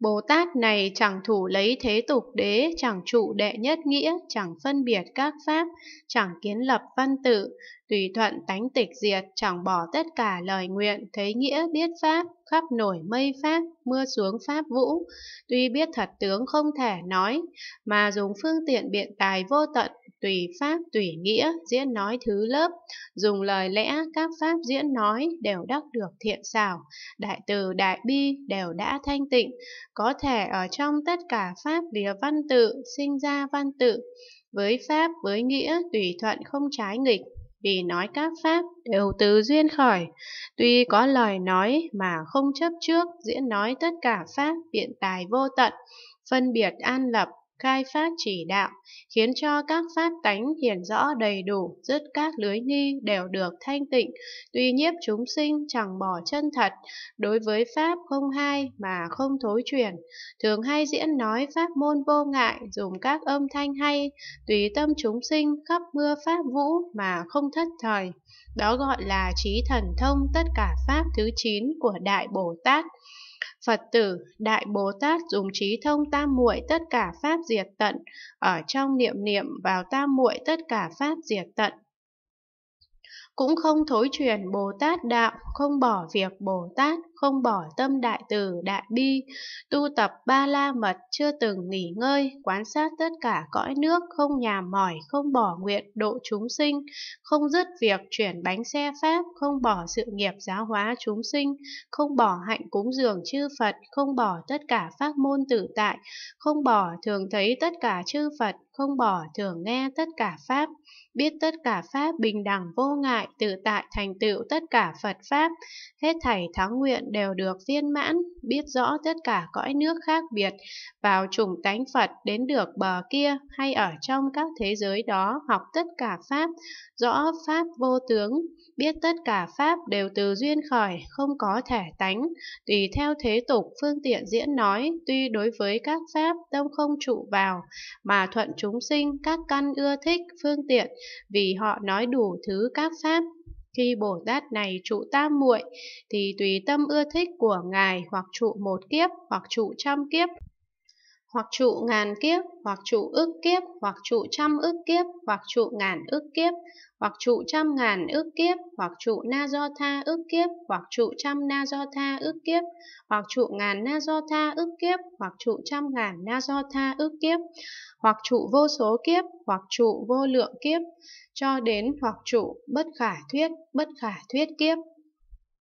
Bồ Tát này chẳng thủ lấy thế tục đế, chẳng trụ đệ nhất nghĩa, chẳng phân biệt các pháp, chẳng kiến lập văn tự, tùy thuận tánh tịch diệt, chẳng bỏ tất cả lời nguyện, thấy nghĩa biết pháp, khắp nổi mây pháp, mưa xuống pháp vũ. Tuy biết thật tướng không thể nói, mà dùng phương tiện biện tài vô tận tùy pháp tùy nghĩa diễn nói thứ lớp dùng lời lẽ các pháp diễn nói đều đắc được thiện xảo đại từ đại bi đều đã thanh tịnh có thể ở trong tất cả pháp lìa văn tự sinh ra văn tự với pháp với nghĩa tùy thuận không trái nghịch vì nói các pháp đều từ duyên khởi tuy có lời nói mà không chấp trước diễn nói tất cả pháp biện tài vô tận phân biệt an lập khai phát chỉ đạo, khiến cho các pháp tánh hiển rõ đầy đủ, dứt các lưới nghi đều được thanh tịnh, tuy nhiếp chúng sinh chẳng bỏ chân thật, đối với pháp không hai mà không thối chuyển. Thường hay diễn nói pháp môn vô ngại, dùng các âm thanh hay, tùy tâm chúng sinh khắp mưa pháp vũ mà không thất thời. Đó gọi là trí thần thông tất cả pháp thứ 9 của Đại Bồ Tát. Phật tử, Đại Bồ Tát dùng trí thông tam muội tất cả pháp diệt tận, ở trong niệm niệm vào tam muội tất cả pháp diệt tận, cũng không thối truyền Bồ Tát đạo, không bỏ việc Bồ Tát, không bỏ tâm đại từ đại bi, tu tập ba la mật chưa từng nghỉ ngơi, quan sát tất cả cõi nước, không nhàm mỏi, không bỏ nguyện độ chúng sinh, không dứt việc chuyển bánh xe pháp, không bỏ sự nghiệp giáo hóa chúng sinh, không bỏ hạnh cúng dường chư Phật, không bỏ tất cả pháp môn tự tại, không bỏ thường thấy tất cả chư Phật, không bỏ thường nghe tất cả Pháp, biết tất cả Pháp bình đẳng vô ngại, tự tại thành tựu tất cả Phật Pháp, hết thảy thắng nguyện đều được viên mãn, biết rõ tất cả cõi nước khác biệt, vào chủng tánh Phật đến được bờ kia hay ở trong các thế giới đó học tất cả Pháp, rõ Pháp vô tướng, biết tất cả Pháp đều từ duyên khởi, không có thể tánh, tùy theo thế tục phương tiện diễn nói, tuy đối với các Pháp tâm không trụ vào, mà thuận chúng sinh các căn ưa thích phương tiện vì họ nói đủ thứ các pháp khi Bồ Tát này trụ tam muội thì tùy tâm ưa thích của ngài hoặc trụ một kiếp hoặc trụ trăm kiếp hoặc trụ ngàn kiếp, hoặc trụ ức kiếp, hoặc trụ trăm ức kiếp, hoặc trụ ngàn ức kiếp, hoặc trụ trăm ngàn ức kiếp, hoặc trụ na do tha ức kiếp, hoặc trụ trăm na do tha ức kiếp, hoặc trụ ngàn na do tha ức kiếp, hoặc trụ trăm ngàn na do tha ức kiếp, hoặc trụ vô số kiếp, hoặc trụ vô lượng kiếp, cho đến hoặc trụ bất khả thuyết, bất khả thuyết kiếp.